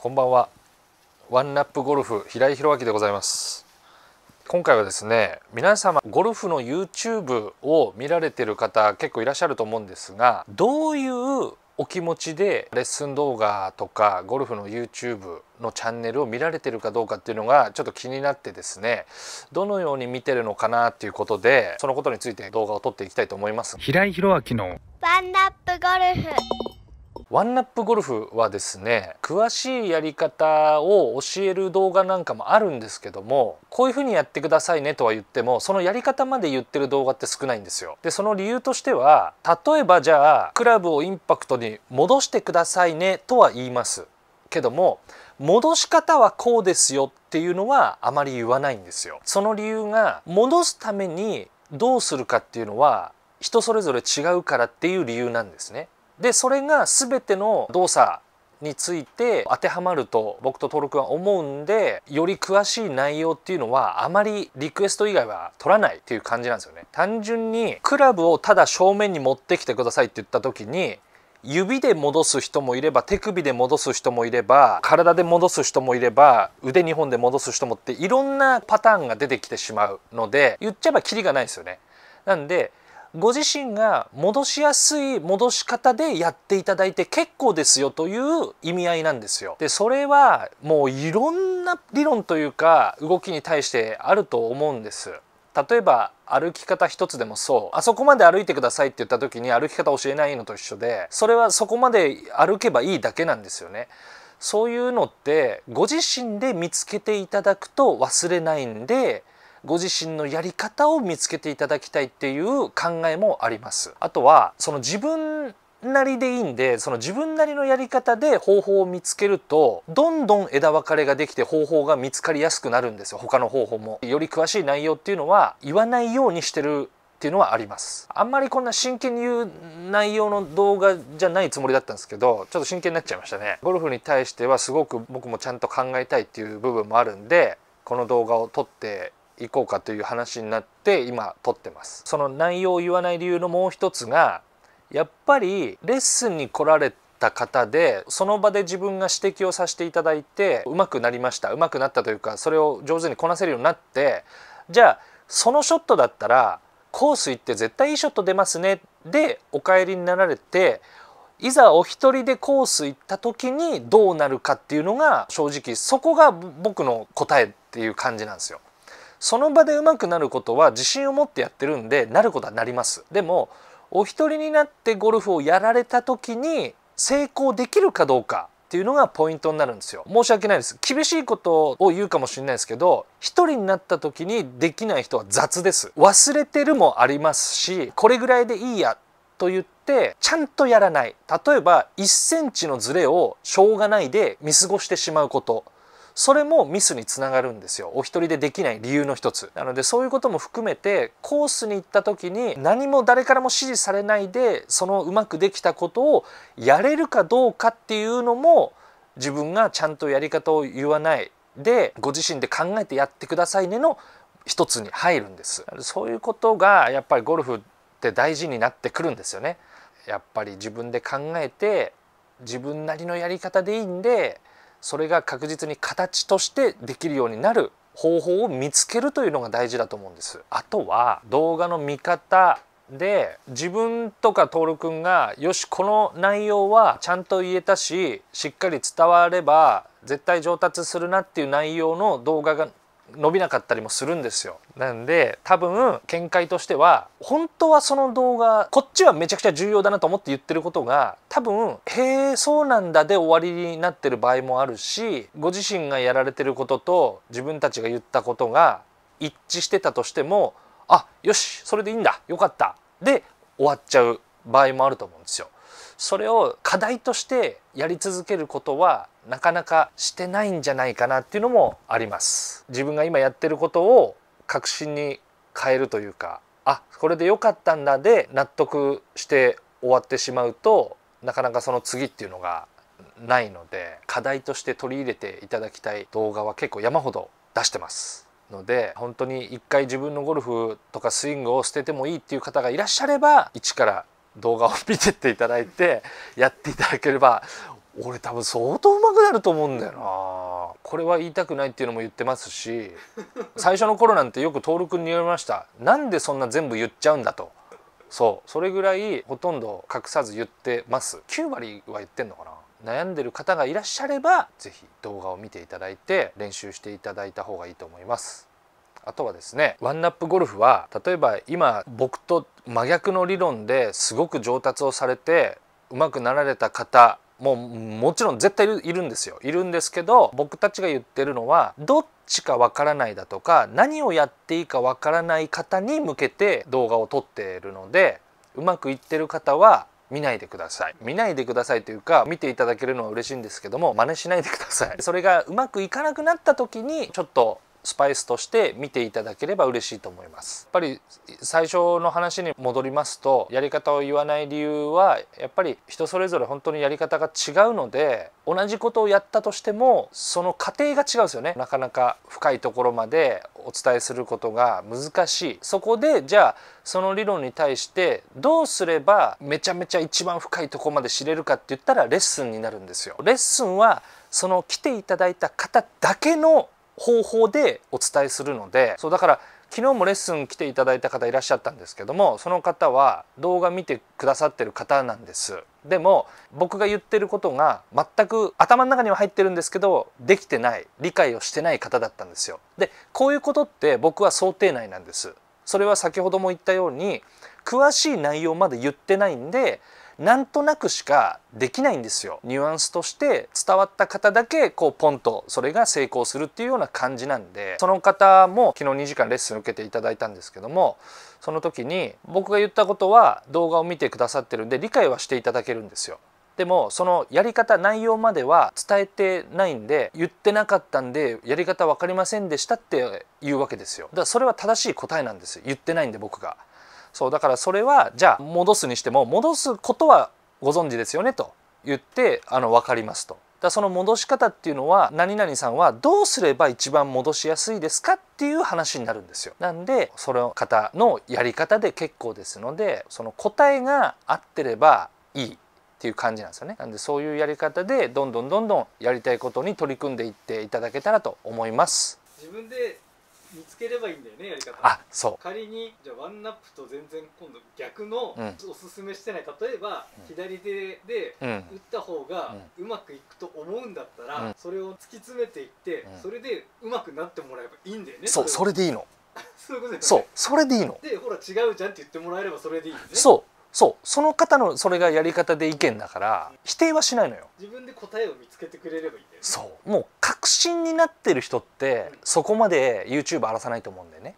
こんばんはワンナップゴルフ平井弘明でございます今回はですね皆様ゴルフの YouTube を見られてる方結構いらっしゃると思うんですがどういうお気持ちでレッスン動画とかゴルフの YouTube のチャンネルを見られてるかどうかっていうのがちょっと気になってですねどのように見てるのかなっていうことでそのことについて動画を撮っていきたいと思います平井博明のワンナップゴルフワンナップゴルフはですね詳しいやり方を教える動画なんかもあるんですけどもこういう風にやってくださいねとは言ってもそのやり方まで言ってる動画って少ないんですよでその理由としては例えばじゃあクラブをインパクトに戻してくださいねとは言いますけども戻し方はこうですよっていうのはあまり言わないんですよその理由が戻すためにどうするかっていうのは人それぞれ違うからっていう理由なんですねでそれが全ての動作について当てはまると僕と登録は思うんでより詳しい内容っていうのはあまりリクエスト以外は取らないっていう感じなんですよね単純にクラブをただ正面に持ってきてくださいって言った時に指で戻す人もいれば手首で戻す人もいれば体で戻す人もいれば腕2本で戻す人もっていろんなパターンが出てきてしまうので言っちゃえばキリがないですよねなんでご自身が戻しやすい戻し方でやっていただいて結構ですよという意味合いなんですよ。でそれはもういろんな理論というか動きに対してあると思うんです。例えば歩き方一つでもそうあそこまで歩いてくださいって言った時に歩き方教えないのと一緒でそれはそこまで歩けばいいだけなんですよね。そういうのってご自身で見つけていただくと忘れないんでご自身のやり方を見つけていただきたいっていう考えもあります。あとはその自分なりでいいんでその自分なりのやり方で方法を見つけるとどんどん枝分かれができて方法が見つかりやすくなるんですよ他の方法も。より詳しい内容っていうのは言わないようにしてるっていうのはありますあんまりこんな真剣に言う内容の動画じゃないつもりだったんですけどちょっと真剣になっちゃいましたねゴルフに対してはすごく僕もちゃんと考えたいっていう部分もあるんでこの動画を撮って行こうかという話になって今撮ってますその内容を言わない理由のもう一つがやっぱりレッスンに来られた方でその場で自分が指摘をさせていただいてうまくなりましたうまくなったというかそれを上手にこなせるようになってじゃあそのショットだったらコース行って絶対いいショット出ますねでお帰りになられていざお一人でコース行った時にどうなるかっていうのが正直そこが僕の答えっていう感じなんですよ。その場で上手くなることは自信を持ってやってるんでなることはなりますでもお一人になってゴルフをやられた時に成功できるかどうかっていうのがポイントになるんですよ申し訳ないです厳しいことを言うかもしれないですけど一人になった時にできない人は雑です忘れてるもありますしこれぐらいでいいやと言ってちゃんとやらない例えば1ンチのズレをしょうがないで見過ごしてしまうことそれもミスにつながるんですよお一人でできない理由の一つなのでそういうことも含めてコースに行った時に何も誰からも指示されないでそのうまくできたことをやれるかどうかっていうのも自分がちゃんとやり方を言わないでご自身で考えてやってくださいねの一つに入るんですそういうことがやっぱりゴルフって大事になってくるんですよねやっぱり自分で考えて自分なりのやり方でいいんでそれが確実に形としてできるようになる方法を見つけるというのが大事だと思うんです。あとは動画の見方で自分とか徹君がよしこの内容はちゃんと言えたししっかり伝われば絶対上達するなっていう内容の動画が伸びなかったりもするんですよなんで多分見解としては本当はその動画こっちはめちゃくちゃ重要だなと思って言ってることが多分「へえそうなんだ」で終わりになってる場合もあるしご自身がやられてることと自分たちが言ったことが一致してたとしても「あよしそれでいいんだよかった」で終わっちゃう場合もあると思うんですよ。それを課題としてやり続けることはなかなかしてないんじゃないかなっていうのもあります自分が今やってることを確信に変えるというかあこれで良かったんだで納得して終わってしまうとなかなかその次っていうのがないので課題として取り入れていただきたい動画は結構山ほど出してますので本当に一回自分のゴルフとかスイングを捨ててもいいっていう方がいらっしゃれば一から動画を見てっていただいてやっていただければ俺多分相当上手くなると思うんだよなこれは言いたくないっていうのも言ってますし最初の頃なんてよく徹君に言われましたなんでそんな全部言っちゃうんだとそうそれぐらいほとんど隠さず言ってます9割は言ってんのかな悩んでる方がいらっしゃれば是非動画を見ていただいて練習していただいた方がいいと思いますあとはですねワンナップゴルフは例えば今僕と真逆の理論ですごく上達をされて上手くなられた方もうもちろん絶対いるんですよいるんですけど僕たちが言ってるのはどっちかわからないだとか何をやっていいかわからない方に向けて動画を撮っているのでうまくいってる方は見ないでください見ないでくださいというか見ていただけるのは嬉しいんですけども真似しないでくださいそれがうまくいかなくなった時にちょっとスパイスとして見ていただければ嬉しいと思いますやっぱり最初の話に戻りますとやり方を言わない理由はやっぱり人それぞれ本当にやり方が違うので同じことをやったとしてもその過程が違うんですよねなかなか深いところまでお伝えすることが難しいそこでじゃあその理論に対してどうすればめちゃめちゃ一番深いとこまで知れるかって言ったらレッスンになるんですよレッスンはその来ていただいた方だけの方法でお伝えするのでそうだから昨日もレッスン来ていただいた方いらっしゃったんですけどもその方は動画見てくださってる方なんですでも僕が言ってることが全く頭の中には入ってるんですけどできてない理解をしてない方だったんですよでこういうことって僕は想定内なんですそれは先ほども言ったように詳しい内容まで言ってないんでなんとなくしかできないんですよニュアンスとして伝わった方だけこうポンとそれが成功するっていうような感じなんでその方も昨日2時間レッスン受けていただいたんですけどもその時に僕が言ったことは動画を見てくださってるんで理解はしていただけるんですよでもそのやり方内容までは伝えてないんで言ってなかったんでやり方分かりませんでしたっていうわけですよだからそれは正しい答えなんです言ってないんで僕がそうだからそれはじゃあ戻すにしても戻すことはご存知ですよねと言ってあの分かりますと。だその戻し方っていうのは何々さんはどうすれば一番戻しやすいですかっていう話になるんですよ。なんでその方のやり方で結構ですのでその答えが合ってればいいっていう感じなんですよね。なんでそういうやり方でどんどんどんどんやりたいことに取り組んでいっていただけたらと思います。自分で見つければいいんだよねやり方あそう仮にじゃワンナップと全然今度逆の、うんおすすめしてない例えば、左手でうん打った方がうまくいくと思うんだったら、うんそれを突き詰めていって、うんそれでうまくなってもらえばいいんだよねそうそれれでいいのそういうねそうそれでいいのでほら違うじゃんって言ってもらえればそれでいいよねそうそうその方のそれがやり方で意見だから否定はしないのよ自分で答えを見つけてくれればいいんだよ、ね、そうもう確信になってる人って、そこまで YouTube 荒らさないと思うんだよね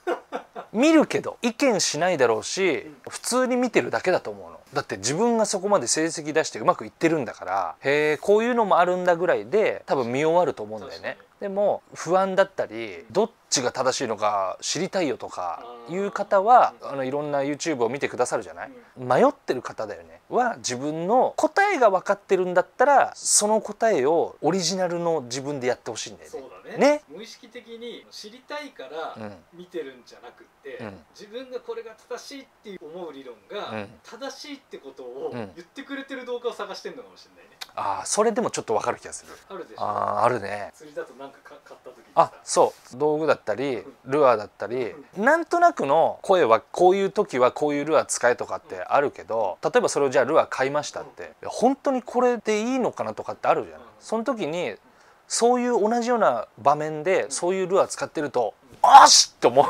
見るけど意見しないだろうし、普通に見てるだけだと思うのだって自分がそこまで成績出してうまくいってるんだからへえこういうのもあるんだぐらいで多分見終わると思うんだよねでも不安だったりどっちが正しいのか知りたいよとかいう方はあのいろんな YouTube を見てくださるじゃない迷ってる方だよねは自分の答えが分かってるんだったらその答えをオリジナルの自分でやってほしいんだよねそうだね、ね、無意識的に知りたいから見てるんじゃなくて、うん、自分がこれが正しいって思う理論が正しいってことを言ってくれてる動画を探してるのかもしれないね、ああそれでもちょっと分かる気がするあるでしょああるね釣りだとなんか買った時あそう道具だったりルアーだったりなんとなくの声はこういう時はこういうルアー使えとかってあるけど例えばそれをじゃあルアー買いましたって本当にこれでいいのかなとかってあるじゃない。その時にそういう同じような場面でそういうルアー使ってると「あし!」って思う。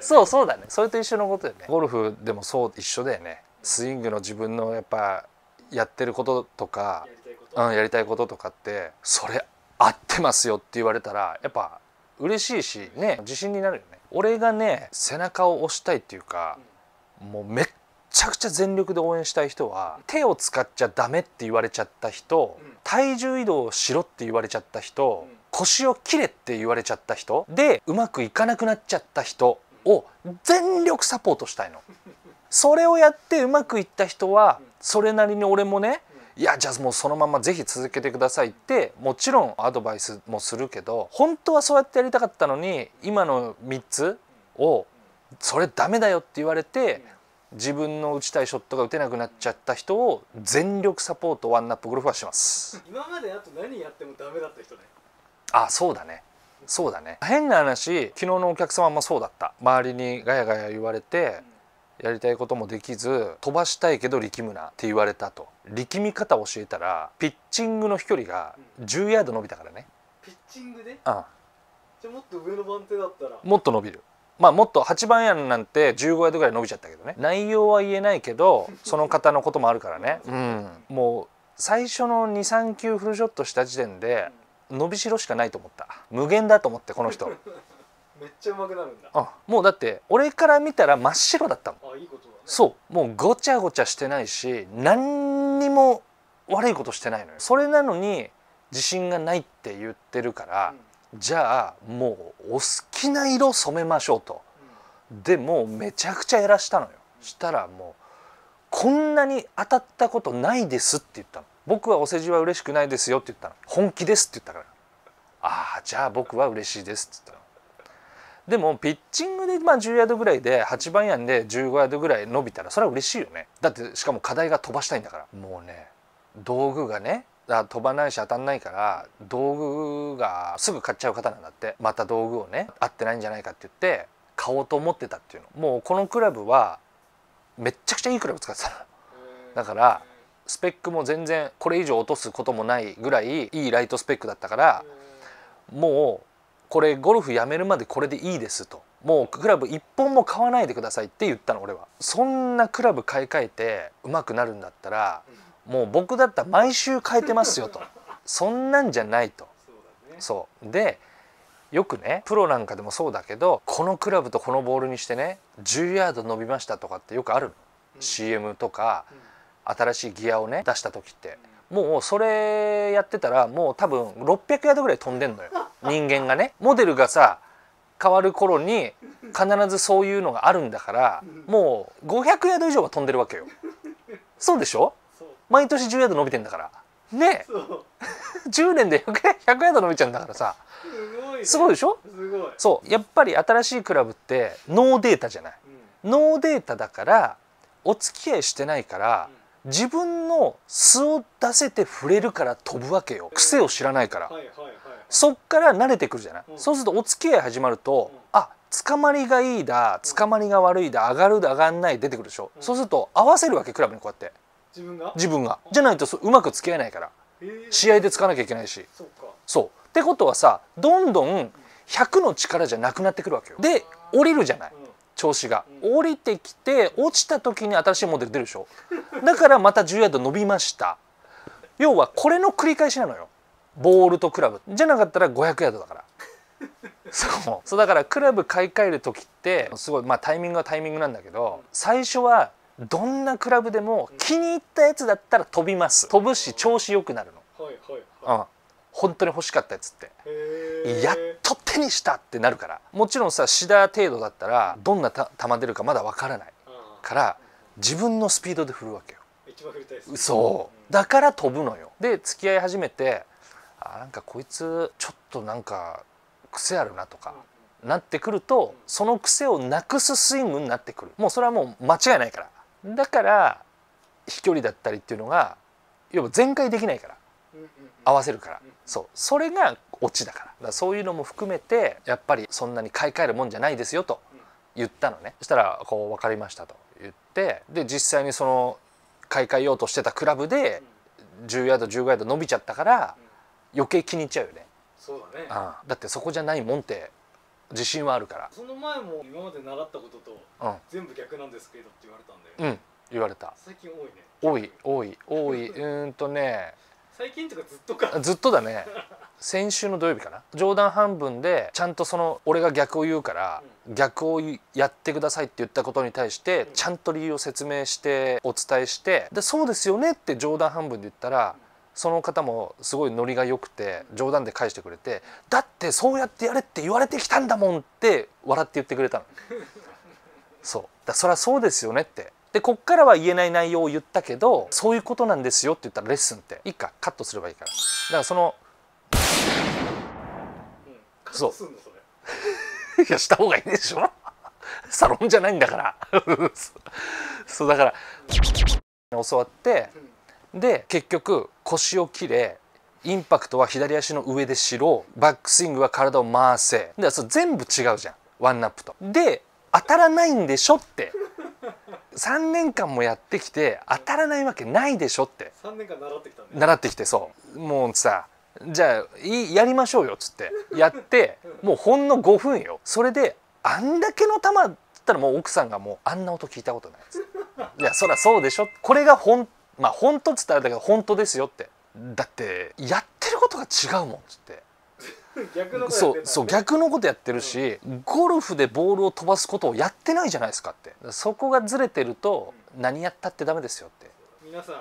そう そうだねそれと一緒のことだよねゴルフでもそう一緒だよねスイングの自分のやっぱやってることとかうん、やりたいこととかってそれ合ってますよって言われたらやっぱ嬉しいしね自信になるよね俺がね背中を押したいっていうかもうめっちゃくちゃ全力で応援したい人は手を使っちゃダメって言われちゃった人体重移動しろって言われちゃった人腰を切れって言われちゃった人でうまくいかなくなっちゃった人を全力サポートしたいの。それをやってうまくいった人はそれなりに俺もねいやじゃあもうそのままぜひ続けてくださいってもちろんアドバイスもするけど本当はそうやってやりたかったのに今の3つをそれダメだよって言われて自分の打ちたいショットが打てなくなっちゃった人を全力サポートワンナップゴルフはします今まであと何やってもダメだった人ねあそうだねそうだね変な話昨日のお客様もそうだった周りにガヤガヤ言われて、うんやりたいこともできず飛ばしたいけど力むなって言われたと力み方を教えたらピッチングの飛距離が10ヤード伸びたからね、ピッチングで、うん、じゃあもっと上の番手だったらもっと伸びるまあもっと8番やンなんて15ヤードぐらい伸びちゃったけどね内容は言えないけど その方のこともあるからね、うん、もう最初の23球フルショットした時点で伸びしろしかないと思った無限だと思ってこの人 めっちゃうまくなるんだあもうだって俺から見たら真っ白だったもんあいいことだ、ね、そうもうごちゃごちゃしてないし何にも悪いことしてないのよそれなのに自信がないって言ってるから、うん、じゃあもうお好きな色染めましょうと、うん、でもうめちゃくちゃやらしたのよ、したらもうこんなに当たったことないですって言ったの僕はお世辞は嬉しくないですよって言ったの本気ですって言ったからああじゃあ僕は嬉しいですって言ったでもピッチングでまあ10ヤードぐらいで8番ヤンで15ヤードぐらい伸びたらそれは嬉しいよねだってしかも課題が飛ばしたいんだからもうね道具がね飛ばないし当たんないから道具がすぐ買っちゃう方なんだってまた道具をね合ってないんじゃないかって言って買おうと思ってたっていうのもうこのクラブはめっちゃくちゃいいクラブ使ってたのだからスペックも全然これ以上落とすこともないぐらいいいライトスペックだったからもうこれゴルフやめるまでこれでいいですともうクラブ1本も買わないでくださいって言ったの俺はそんなクラブ買い替えてうまくなるんだったらもう僕だったら毎週変えてますよとそんなんじゃないとそう、でよくねプロなんかでもそうだけどこのクラブとこのボールにしてね10ヤード伸びましたとかってよくあるの、CM とか、新しいギアをね出した時って。もうそれやってたらもう多分600ヤードぐらい飛んでんのよ人間がね。モデルがさ変わる頃に必ずそういうのがあるんだからもう500ヤード以上は飛んでるわけよ。そうでしょ毎年10ヤード伸びてんだから。ね10年で 100, ヤード伸びちゃうんだからさ。すごい、でしょすごいそうやっぱり新しいクラブってノーデータじゃない、ノーデータだからお付き合いしてないから、自分の素を出せて触れるから飛ぶわけよ癖を知らないから、そっから慣れてくるじゃない、うん、そうするとお付き合い始まると、うん、あ捕まりがいいだ捕まりが悪いだ上がるだ上がんない出てくるでしょ、うん、そうすると合わせるわけクラブにこうやって自分が自分がじゃないとうまく付き合えないから、試合で使わなきゃいけないしそうってことはさどんどん100の力じゃなくなってくるわけよで降りるじゃない、調子が降りてきて落ちた時に新しいモデル出るでしょだからまた10ヤード伸びました要はこれの繰り返しなのよボールとクラブじゃなかったら500ヤードだからそうそうだからクラブ買い替える時ってすごいまあタイミングはタイミングなんだけど最初はどんなクラブでも気に入ったやつだったら飛びます飛ぶし調子良くなるの、うん、本当に欲しかったやつって。やっと手にしたってなるからもちろんさシダ程度だったらどんな球出るかまだわからないから自分のスピードで振るわけよ。一番振りたいです、そうだから飛ぶのよ。で付き合い始めてあなんかこいつちょっとなんか癖あるなとか。なってくるとその癖をなくすスイングになってくるもうそれはもう間違いないからだから飛距離だったりっていうのが要は全開できないから合わせるからそうそれがオチだからだからそういうのも含めてやっぱりそんなに買い替えるもんじゃないですよと言ったのねそしたらこう分かりましたと言ってで実際にその買い替えようとしてたクラブで10ヤード15ヤード伸びちゃったから余計気に入っちゃうよね。そうだね、うん、だってそこじゃないもんって自信はあるからその前も今まで習ったことと全部逆なんですけどって言われたんだよ、うん、言われた最近多いね多い多い多いうんとね最近とかずっとかずっとだね先週の土曜日かな冗談半分でちゃんとその俺が逆を言うから、うん、逆をやってくださいって言ったことに対して、うん、ちゃんと理由を説明してお伝えしてでそうですよねって冗談半分で言ったら、うん、その方もすごいノリが良くて冗談で返してくれて「だってそうやってやれって言われてきたんだもん」って笑って言ってくれたの そうだそりゃそうですよねってでこっからは言えない内容を言ったけどそういうことなんですよって言ったらレッスンっていいかカットすればいいからだからその、うん、そう いやした方がいいでしょサロンじゃないんだから そうだから教わってで結局腰を切れインパクトは左足の上でしろバックスイングは体を回せでそ全部違うじゃんワンナップと。で当たらないんでしょって3年間もやってきて当たらないわけないでしょって3年間習ってきた習ってきてそうもうさじゃあやりましょうよっつってやってもうほんの5分よそれであんだけの球っつったらもう奥さんがもうあんな音聞いたことないっつって いやそりゃそうでしょこれがほんまあ本当っつったらだけど本当ですよってだってやってることが違うもんっつって 逆のそうそう逆のことやってるし、ゴルフでボールを飛ばすことをやってないじゃないですかってそこがずれてると、何やったってダメですよって皆さん、うん、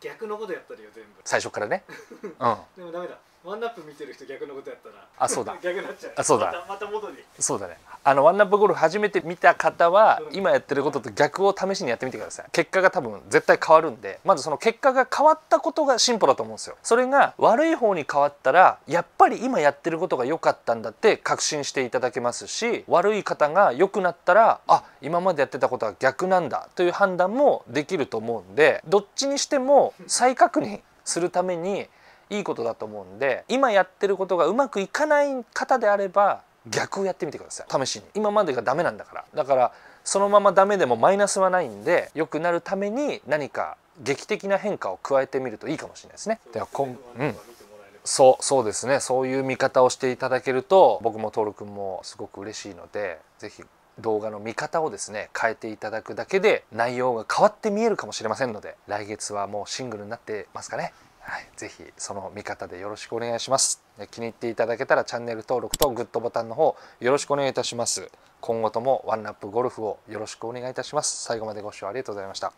逆のことやったらよ全部最初からね、うん、でもダメだワンナップ見てる人逆のことやったらあそうだ逆になっちゃうあそうだまた元にそうだねあのワンナップゴルフ初めて見た方は、今やってることと逆を試しにやってみてください結果が多分絶対変わるんでまずその結果が変わったことが進歩だと思うんですよそれが悪い方に変わったらやっぱり今やってることが良かったんだって確信していただけますし悪い方が良くなったらあ今までやってたことは逆なんだという判断もできると思うんでどっちにしても再確認するためにいいことだと思うんで今やってることがうまくいかない方であれば逆をやってみてください試しに今までがダメなんだからだからそのままダメでもマイナスはないんで良くなるために何か劇的な変化を加えてみるといいかもしれないですねでは今うんそうそうですねそういう見方をしていただけると僕も徹君もすごく嬉しいので是非動画の見方をですね変えていただくだけで内容が変わって見えるかもしれませんので来月はもうシングルになってますかねはい、ぜひその見方でよろしくお願いします気に入っていただけたらチャンネル登録とグッドボタンの方よろしくお願いいたします今後ともワンラップゴルフをよろしくお願いいたします最後までご視聴ありがとうございました